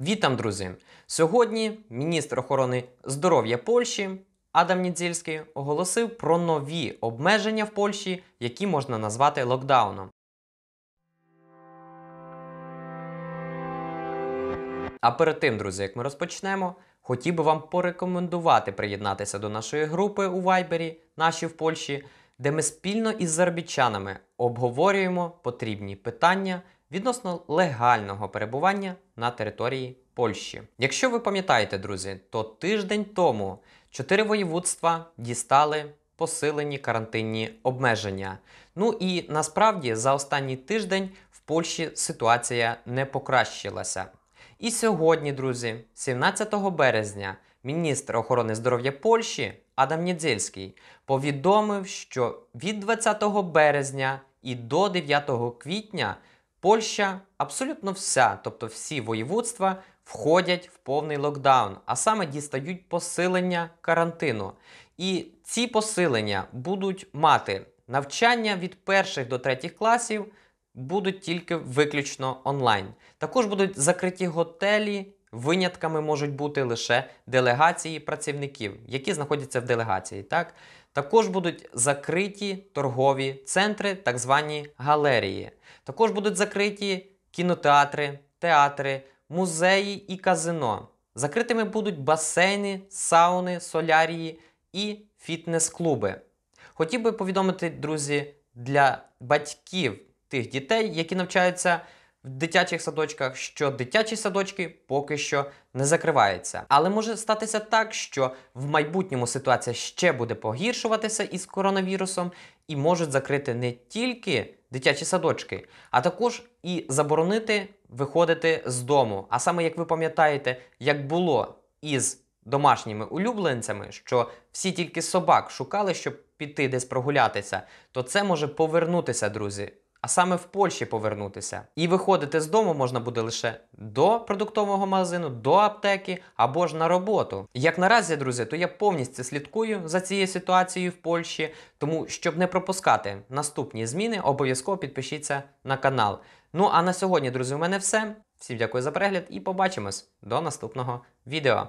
Вітам, друзі! Сьогодні міністр охорони здоров'я Польщі Адам Нідзільський оголосив про нові обмеження в Польщі, які можна назвати локдауном. А перед тим, друзі, як ми розпочнемо, хотів би вам порекомендувати приєднатися до нашої групи у Вайбері, наші в Польщі, де ми спільно із зарбітчанами обговорюємо потрібні питання відносно легального перебування на території Польщі. Якщо ви пам'ятаєте, друзі, то тиждень тому чотири воєводства дістали посилені карантинні обмеження. Ну і насправді за останній тиждень в Польщі ситуація не покращилася. І сьогодні, друзі, 17 березня, міністр охорони здоров'я Польщі Адам Нідзельський, повідомив, що від 20 березня і до 9 квітня Польща абсолютно вся, тобто всі воєводства, входять в повний локдаун, а саме дістають посилення карантину. І ці посилення будуть мати навчання від перших до третіх класів, будуть тільки виключно онлайн. Також будуть закриті готелі Винятками можуть бути лише делегації працівників, які знаходяться в делегації. Так? Також будуть закриті торгові центри, так звані галерії. Також будуть закриті кінотеатри, театри, музеї і казино. Закритими будуть басейни, сауни, солярії і фітнес-клуби. Хотів би повідомити, друзі, для батьків тих дітей, які навчаються в дитячих садочках, що дитячі садочки поки що не закриваються. Але може статися так, що в майбутньому ситуація ще буде погіршуватися із коронавірусом, і можуть закрити не тільки дитячі садочки, а також і заборонити виходити з дому. А саме, як ви пам'ятаєте, як було із домашніми улюбленцями, що всі тільки собак шукали, щоб піти десь прогулятися, то це може повернутися, друзі а саме в Польщі повернутися. І виходити з дому можна буде лише до продуктового магазину, до аптеки або ж на роботу. Як наразі, друзі, то я повністю слідкую за цією ситуацією в Польщі, тому щоб не пропускати наступні зміни, обов'язково підпишіться на канал. Ну а на сьогодні, друзі, у мене все. Всім дякую за перегляд і побачимось до наступного відео.